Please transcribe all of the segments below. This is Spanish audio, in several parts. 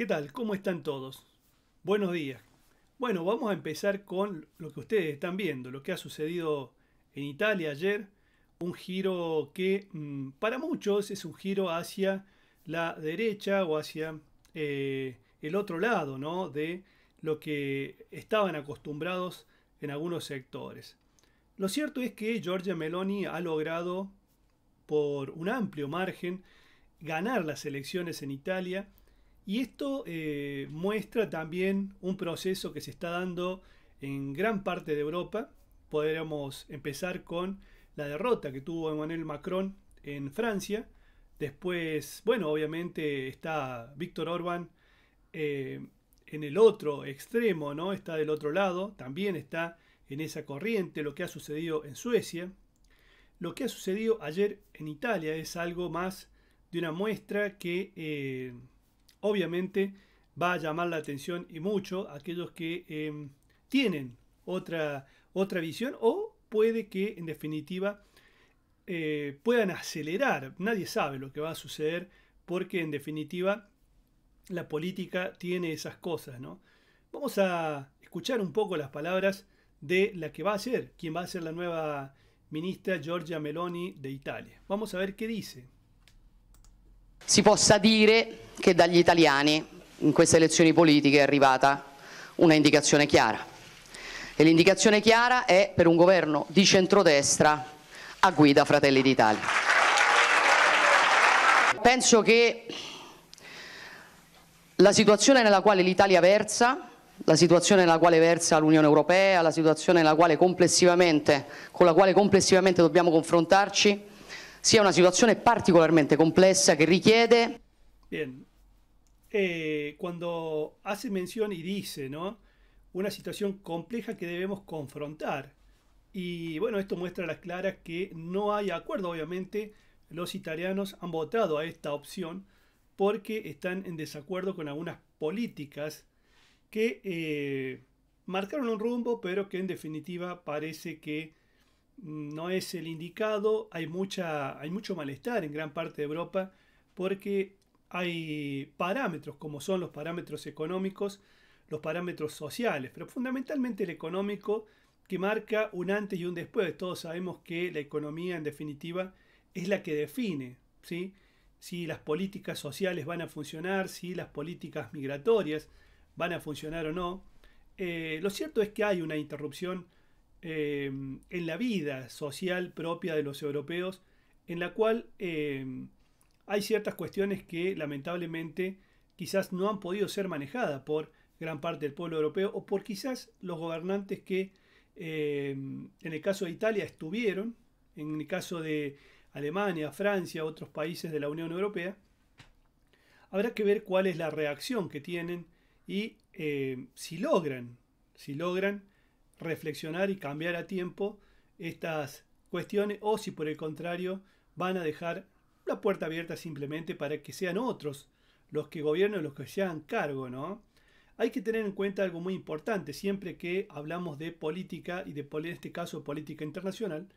¿Qué tal? ¿Cómo están todos? Buenos días. Bueno, vamos a empezar con lo que ustedes están viendo, lo que ha sucedido en Italia ayer, un giro que mm, para muchos es un giro hacia la derecha o hacia eh, el otro lado, ¿no? De lo que estaban acostumbrados en algunos sectores. Lo cierto es que Giorgia Meloni ha logrado, por un amplio margen, ganar las elecciones en Italia y esto eh, muestra también un proceso que se está dando en gran parte de Europa. Podríamos empezar con la derrota que tuvo Emmanuel Macron en Francia. Después, bueno, obviamente está Víctor Orban eh, en el otro extremo, ¿no? Está del otro lado, también está en esa corriente lo que ha sucedido en Suecia. Lo que ha sucedido ayer en Italia es algo más de una muestra que eh, obviamente va a llamar la atención y mucho a aquellos que em, tienen otra, otra visión o puede que en definitiva eh, puedan acelerar. Nadie sabe lo que va a suceder porque en definitiva la política tiene esas cosas, ¿no? Vamos a escuchar un poco las palabras de la que va a ser, quien va a ser la nueva ministra Giorgia Meloni de Italia. Vamos a ver qué dice. si possa dire che dagli italiani in queste elezioni politiche è arrivata una indicazione chiara. E l'indicazione chiara è per un governo di centrodestra a guida Fratelli d'Italia. Penso che la situazione nella quale l'Italia versa, la situazione nella quale versa l'Unione Europea, la situazione con la quale complessivamente dobbiamo confrontarci, sia una situación particularmente compleja que requiere... Bien, eh, cuando hace mención y dice, ¿no? Una situación compleja que debemos confrontar. Y bueno, esto muestra a las claras que no hay acuerdo, obviamente. Los italianos han votado a esta opción porque están en desacuerdo con algunas políticas que eh, marcaron un rumbo, pero que en definitiva parece que no es el indicado. Hay, mucha, hay mucho malestar en gran parte de Europa porque hay parámetros, como son los parámetros económicos, los parámetros sociales, pero fundamentalmente el económico que marca un antes y un después. Todos sabemos que la economía, en definitiva, es la que define si las políticas sociales van a funcionar, si las políticas migratorias van a funcionar o no. Eh, lo cierto es que hay una interrupción Em, en la vida social propia de los europeos, en la cual em, hay ciertas cuestiones que lamentablemente quizás no han podido ser manejadas por gran parte del pueblo europeo o por quizás los gobernantes que em, en el caso de Italia estuvieron, en el caso de Alemania, Francia, otros países de la Unión Europea, habrá que ver cuál es la reacción que tienen y si logran, si logran reflexionar y cambiar a tiempo estas cuestiones o si por el contrario van a dejar la puerta abierta simplemente para que sean otros los que gobiernen, los que se hagan cargo, ¿no? Hay que tener en cuenta algo muy importante, siempre que hablamos de política y de, en este caso, política internacional,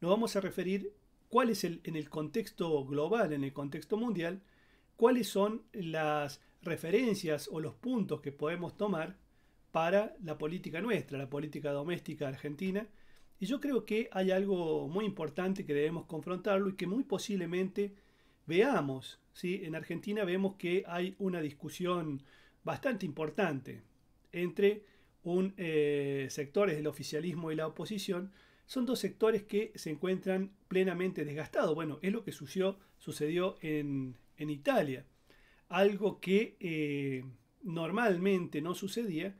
nos vamos a referir cuál es el, en el contexto global, en el contexto mundial, cuáles son las referencias o los puntos que podemos tomar para la política nuestra, la política doméstica argentina. Y yo creo que hay algo muy importante que debemos confrontarlo y que muy posiblemente veamos. ¿sí? En Argentina vemos que hay una discusión bastante importante entre un, eh, sectores del oficialismo y la oposición. Son dos sectores que se encuentran plenamente desgastados. Bueno, es lo que sucedió, en, Italia. Algo que eh, normalmente no sucedía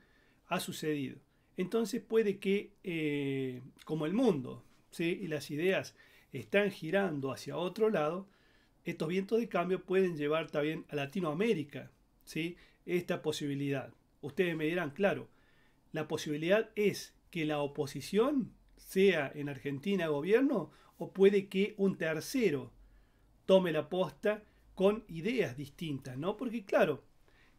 ha sucedido. Entonces puede que, eh, como el mundo ¿sí? y las ideas están girando hacia otro lado, estos vientos de cambio pueden llevar también a Latinoamérica ¿sí? esta posibilidad. Ustedes me dirán, claro, la posibilidad es que la oposición sea en Argentina gobierno o puede que un tercero tome la posta con ideas distintas, ¿no? Porque claro,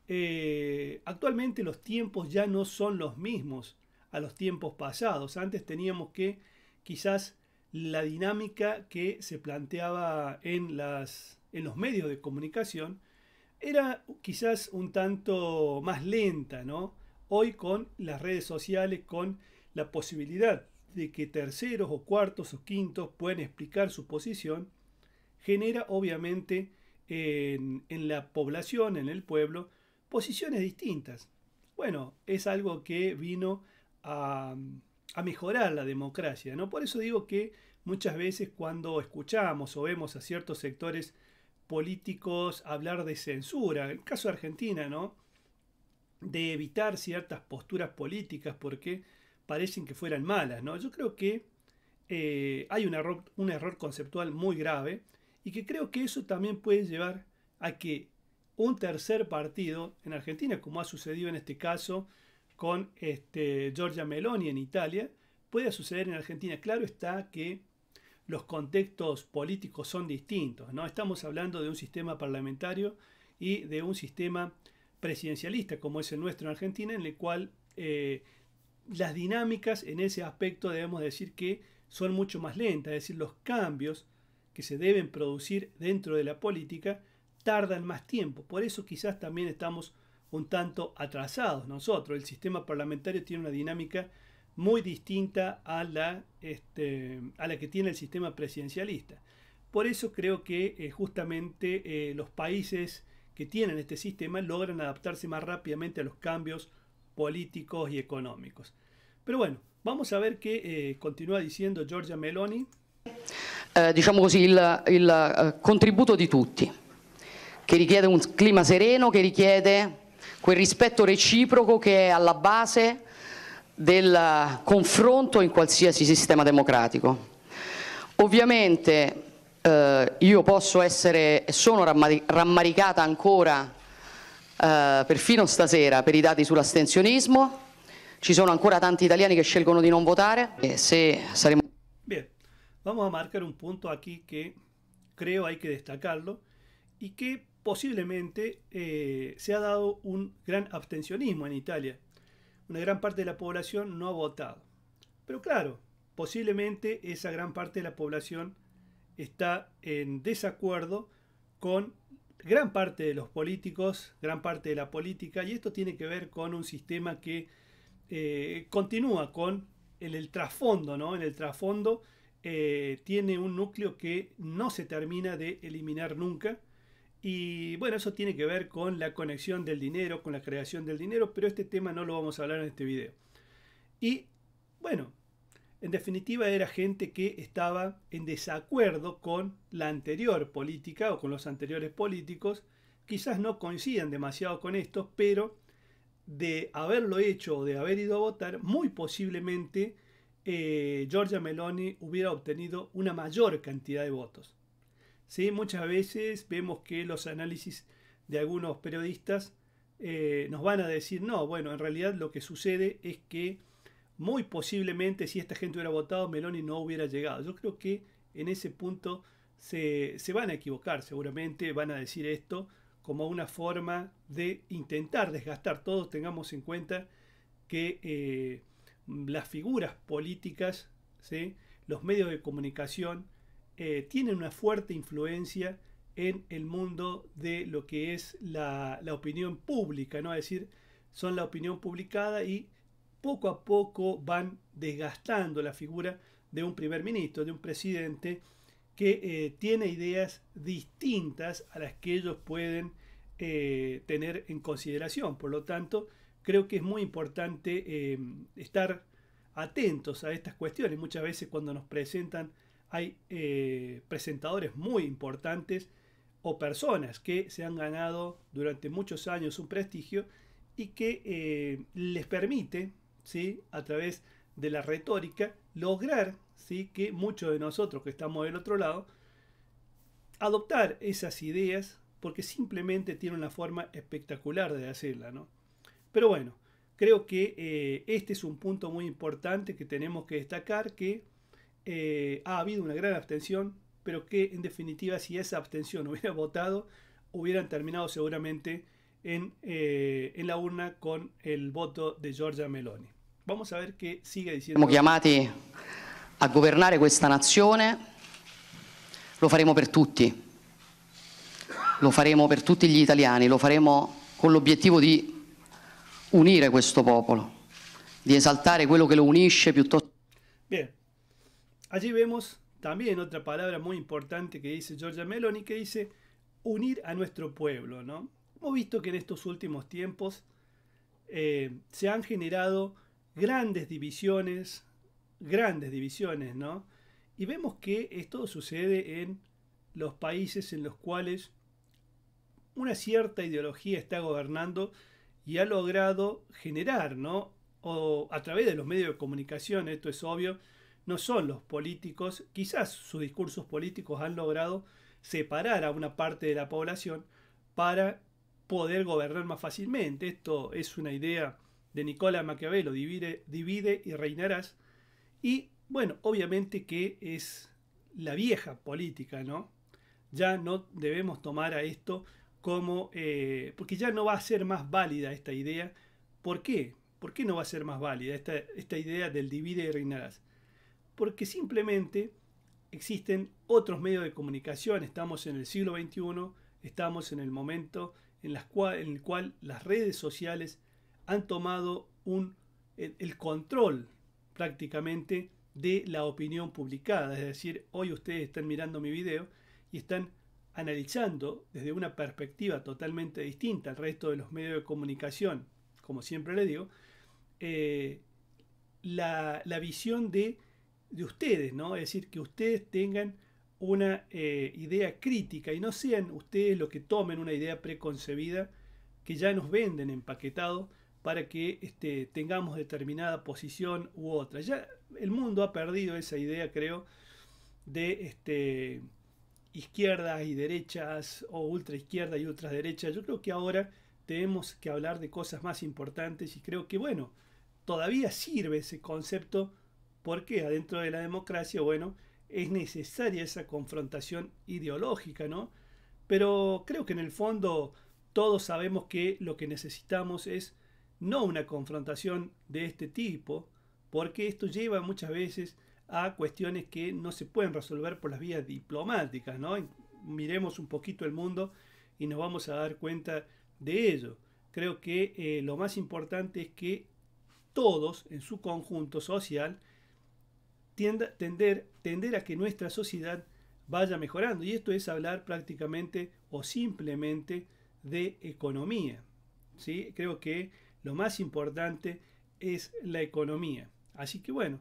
eh, actualmente los tiempos ya no son los mismos a los tiempos pasados. Antes teníamos que quizás la dinámica que se planteaba en, los medios de comunicación era quizás un tanto más lenta, Hoy con las redes sociales, con la posibilidad de que terceros o cuartos o quintos pueden explicar su posición, genera obviamente en la población, en el pueblo, posiciones distintas. Bueno, es algo que vino a, mejorar la democracia, ¿no? Por eso digo que muchas veces cuando escuchamos o vemos a ciertos sectores políticos hablar de censura, en el caso de Argentina, ¿no? De evitar ciertas posturas políticas porque parecen que fueran malas, ¿no? Yo creo que eh, hay un error conceptual muy grave y que creo que eso también puede llevar a que un tercer partido en Argentina, como ha sucedido en este caso con este, Giorgia Meloni en Italia, puede suceder en Argentina. Claro está que los contextos políticos son distintos, ¿no? Estamos hablando de un sistema parlamentario y de un sistema presidencialista como es el nuestro en Argentina, en el cual eh, las dinámicas en ese aspecto debemos decir que son mucho más lentas, es decir, los cambios que se deben producir dentro de la política tardan más tiempo. Por eso quizás también estamos un tanto atrasados nosotros. El sistema parlamentario tiene una dinámica muy distinta a la, este, a la que tiene el sistema presidencialista. Por eso creo que eh, justamente eh, los países que tienen este sistema logran adaptarse más rápidamente a los cambios políticos y económicos. Pero bueno, vamos a ver qué eh, continúa diciendo Giorgia Meloni. Digamos así el contributo de todos... che richiede un clima sereno, che richiede quel rispetto reciproco che è alla base del confronto in qualsiasi sistema democratico. Ovviamente eh, io posso essere, e sono rammaricata ancora eh, perfino stasera per i dati sull'astensionismo, ci sono ancora tanti italiani che scelgono di non votare e se saremo... Bien, vamos a marcar un punto aquí que creo hay que destacarlo y que posiblemente eh, se ha dado un gran abstencionismo en Italia. Una gran parte de la población no ha votado. Pero claro, posiblemente esa gran parte de la población está en desacuerdo con gran parte de los políticos, gran parte de la política, y esto tiene que ver con un sistema que eh, continúa con el trasfondo, En el trasfondo eh, tiene un núcleo que no se termina de eliminar nunca, y bueno, eso tiene que ver con la conexión del dinero, con la creación del dinero, pero este tema no lo vamos a hablar en este video. Y bueno, en definitiva era gente que estaba en desacuerdo con la anterior política o con los anteriores políticos. Quizás no coincidan demasiado con esto, pero de haberlo hecho o de haber ido a votar, muy posiblemente georgia eh, Giorgia Meloni hubiera obtenido una mayor cantidad de votos. ¿sí? Muchas veces vemos que los análisis de algunos periodistas eh, nos van a decir, no, bueno, en realidad lo que sucede es que muy posiblemente si esta gente hubiera votado, Meloni no hubiera llegado. Yo creo que en ese punto se, van a equivocar, seguramente van a decir esto como una forma de intentar desgastar. Todos tengamos en cuenta que eh, las figuras políticas, los medios de comunicación, eh, tienen una fuerte influencia en el mundo de lo que es la, opinión pública, ¿no? Es decir, son la opinión publicada y poco a poco van desgastando la figura de un primer ministro, de un presidente que eh, tiene ideas distintas a las que ellos pueden eh, tener en consideración. Por lo tanto, creo que es muy importante estar atentos a estas cuestiones. Muchas veces cuando nos presentan hay eh, presentadores muy importantes o personas que se han ganado durante muchos años un prestigio y que eh, les permite, ¿sí? a través de la retórica, lograr ¿sí? que muchos de nosotros que estamos del otro lado, adoptar esas ideas porque simplemente tienen una forma espectacular de hacerla. ¿no? Pero bueno, creo que eh, este es un punto muy importante que tenemos que destacar que eh, ha habido una gran abstención, pero que en definitiva si esa abstención hubiera votado, hubieran terminado seguramente en, eh, en la urna con el voto de Giorgia Meloni. Vamos a ver qué sigue diciendo. Siamo chiamati a governare questa nazione, lo faremo per tutti, lo faremo per tutti gli italiani, lo faremo con l'obiettivo di unire questo popolo, di esaltare quello che lo unisce piuttosto Allí vemos también otra palabra muy importante que dice Georgia Meloni, que dice unir a nuestro pueblo. ¿no? Hemos visto que en estos últimos tiempos eh, se han generado grandes divisiones, grandes divisiones, ¿no? Y vemos que esto sucede en los países en los cuales una cierta ideología está gobernando y ha logrado generar, ¿no? O a través de los medios de comunicación, esto es obvio, no son los políticos, quizás sus discursos políticos han logrado separar a una parte de la población para poder gobernar más fácilmente. Esto es una idea de Nicolás Maquiavelo, divide, y reinarás. Y bueno, obviamente que es la vieja política, ¿no? Ya no debemos tomar a esto como... Eh, porque ya no va a ser más válida esta idea. ¿Por qué? ¿Por qué no va a ser más válida esta idea del divide y reinarás? porque simplemente existen otros medios de comunicación. Estamos en el siglo XXI, estamos en el momento en, las cual, el cual las redes sociales han tomado el, control prácticamente de la opinión publicada. Es decir, hoy ustedes están mirando mi video y están analizando desde una perspectiva totalmente distinta al resto de los medios de comunicación, como siempre le digo, eh, la, visión de de ustedes, ¿no? Es decir, que ustedes tengan una eh, idea crítica y no sean ustedes los que tomen una idea preconcebida que ya nos venden empaquetado para que este, tengamos determinada posición u otra. Ya el mundo ha perdido esa idea, creo, de este, izquierdas y derechas o ultra izquierda y ultra derecha. Yo creo que ahora tenemos que hablar de cosas más importantes y creo que, bueno, todavía sirve ese concepto porque adentro de la democracia, bueno, es necesaria esa confrontación ideológica, ¿no? Pero creo que en el fondo todos sabemos que lo que necesitamos es no una confrontación de este tipo, porque esto lleva muchas veces a cuestiones que no se pueden resolver por las vías diplomáticas, ¿no? Miremos un poquito el mundo y nos vamos a dar cuenta de ello. Creo que eh, lo más importante es que todos en su conjunto social tender, tender a que nuestra sociedad vaya mejorando. Y esto es hablar prácticamente o simplemente de economía. ¿sí? Creo que lo más importante es la economía. Así que bueno,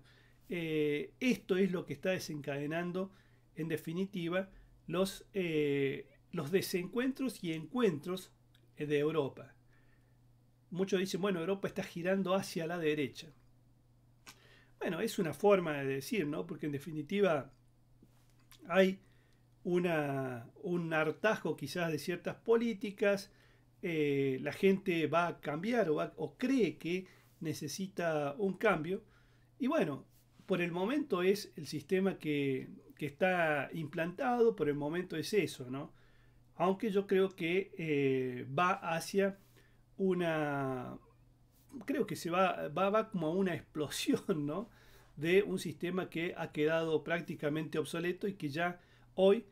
eh, esto es lo que está desencadenando en definitiva los, eh, los desencuentros y encuentros de Europa. Muchos dicen, bueno, Europa está girando hacia la derecha. Bueno, es una forma de decir, ¿no? Porque en definitiva hay una, un hartazgo quizás de ciertas políticas, eh, la gente va a cambiar o, cree que necesita un cambio. Y bueno, por el momento es el sistema que, está implantado, por el momento es eso, ¿no? Aunque yo creo que eh, va hacia una, creo que se va, como a una explosión, De un sistema que ha quedado prácticamente obsoleto y que ya hoy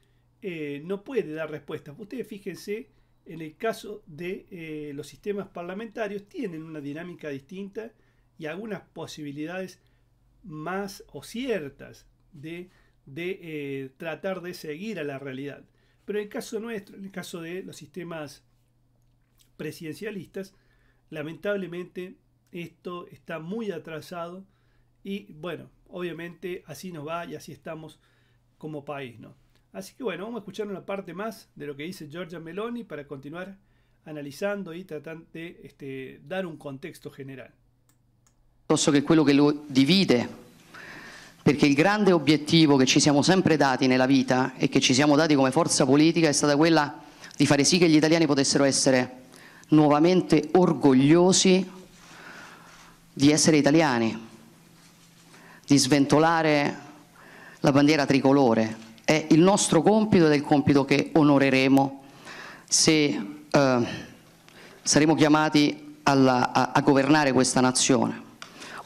eh, no puede dar respuesta. Ustedes fíjense, en el caso de eh, los sistemas parlamentarios, tienen una dinámica distinta y algunas posibilidades más o ciertas de, eh, tratar de seguir a la realidad. Pero en el caso nuestro, en el caso de los sistemas presidencialistas, Lamentablemente esto está muy atrasado y bueno, obviamente así nos va y así estamos como país, ¿no? Así que bueno, vamos a escuchar una parte más de lo que dice Giorgia Meloni para continuar analizando y tratando de este, dar un contexto general. ...que que quello che lo divide, porque il grande obiettivo che ci siamo sempre dati nella vita e che ci siamo dati come forza politica è stata quella di fare sì che gli italiani potessero essere nuovamente orgogliosi di essere italiani, di sventolare la bandiera tricolore. È il nostro compito ed è il compito che onoreremo se eh, saremo chiamati alla, a, a governare questa nazione.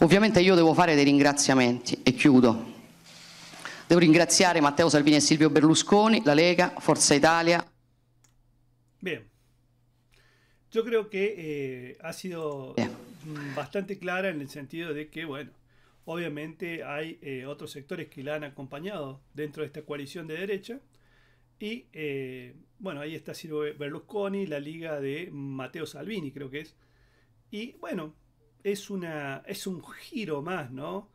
Ovviamente io devo fare dei ringraziamenti e chiudo. Devo ringraziare Matteo Salvini e Silvio Berlusconi, la Lega, Forza Italia. Bene. Yo creo que eh, ha sido mm, bastante clara en el sentido de que, bueno, obviamente hay eh, otros sectores que la han acompañado dentro de esta coalición de derecha. Y eh, bueno, ahí está Silvio Berlusconi, la liga de Matteo Salvini, creo que es. Y bueno, es, una, es un giro más, ¿no?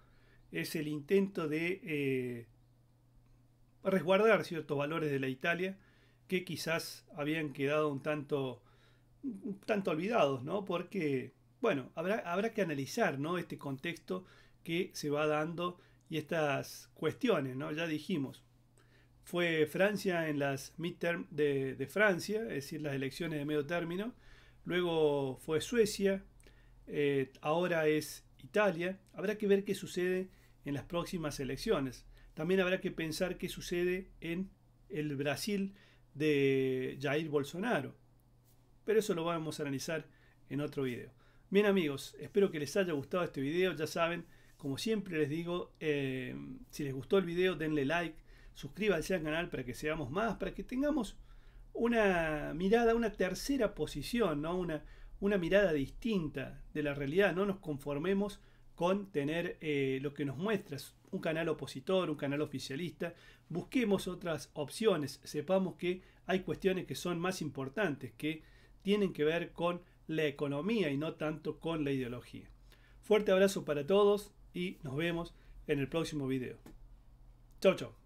Es el intento de resguardar ciertos valores de la Italia que quizás habían quedado un tanto tanto olvidados, ¿no? Porque, bueno, habrá, habrá que analizar, ¿no? Este contexto que se va dando y estas cuestiones, ¿no? Ya dijimos, fue Francia en las midterm de, Francia, es decir, las elecciones de medio término, luego fue Suecia, eh, ahora es Italia, habrá que ver qué sucede en las próximas elecciones. También habrá que pensar qué sucede en el Brasil de Jair Bolsonaro. Pero eso lo vamos a analizar en otro video. Bien amigos, espero que les haya gustado este video. Ya saben, como siempre les digo, eh, si les gustó el video denle like, suscríbanse al canal para que seamos más, para que tengamos una mirada, una tercera posición, ¿no? una, una mirada distinta de la realidad. No nos conformemos con tener eh, lo que nos muestra un canal opositor, un canal oficialista. Busquemos otras opciones, sepamos que hay cuestiones que son más importantes que tienen que ver con la economía y no tanto con la ideología. Fuerte abrazo para todos y nos vemos en el próximo video. Chau, chau.